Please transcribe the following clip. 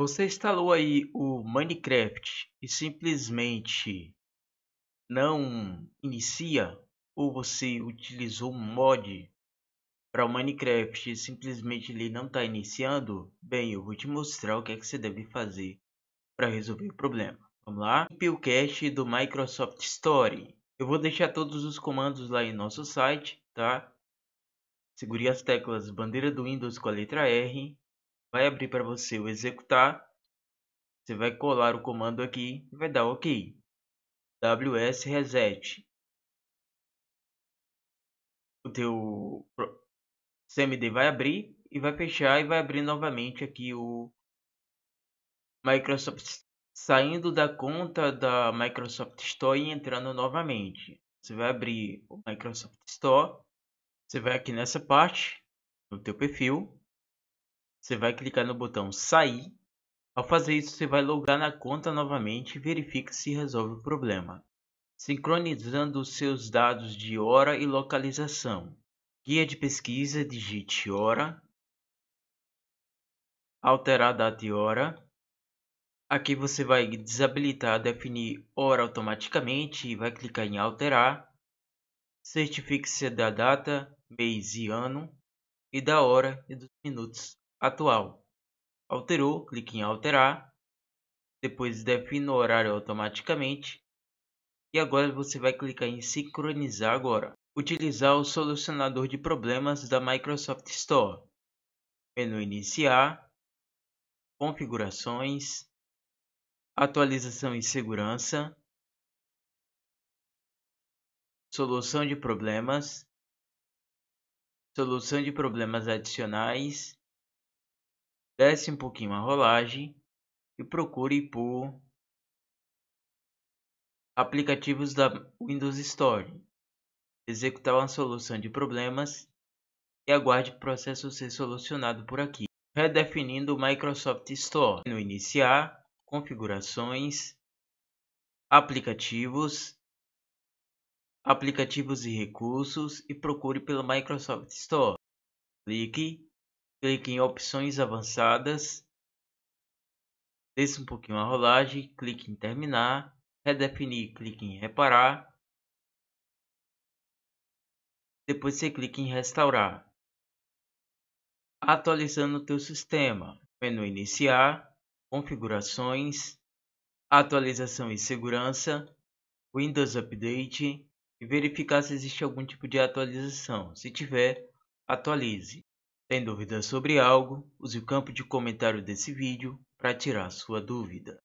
Você instalou aí o Minecraft e simplesmente não inicia ou você utilizou um mod para o Minecraft e simplesmente ele não está iniciando, bem, eu vou te mostrar o que, é que você deve fazer para resolver o problema. Vamos lá? O cache do Microsoft Store. Eu vou deixar todos os comandos lá em nosso site, tá? Segure as teclas bandeira do Windows com a letra R vai abrir para você o executar. Você vai colar o comando aqui e vai dar OK. WS Reset. O teu CMD vai abrir e vai fechar e vai abrir novamente aqui o Microsoft saindo da conta da Microsoft Store e entrando novamente. Você vai abrir o Microsoft Store, você vai aqui nessa parte no teu perfil, você vai clicar no botão sair. Ao fazer isso, você vai logar na conta novamente e verifique se resolve o problema. Sincronizando os seus dados de hora e localização. Guia de pesquisa, digite hora. Alterar a data e hora. Aqui você vai desabilitar definir hora automaticamente e vai clicar em alterar. Certifique-se da data, mês e ano e da hora e dos minutos atual, alterou, clique em alterar, depois define o horário automaticamente e agora você vai clicar em sincronizar agora. Utilizar o solucionador de problemas da Microsoft Store. Menu iniciar, configurações, atualização e segurança, solução de problemas, solução de problemas adicionais, desce um pouquinho a rolagem e procure por aplicativos da Windows Store. Executar uma solução de problemas e aguarde o processo ser solucionado por aqui. Redefinindo o Microsoft Store. No iniciar, configurações, aplicativos, aplicativos e recursos e procure pelo Microsoft Store. Clique clique em opções avançadas, desça um pouquinho a rolagem, clique em terminar, redefinir, clique em reparar, depois você clica em restaurar, atualizando o teu sistema, menu iniciar, configurações, atualização e segurança, Windows Update e verificar se existe algum tipo de atualização, se tiver, atualize. Tem dúvida sobre algo? Use o campo de comentário desse vídeo para tirar sua dúvida.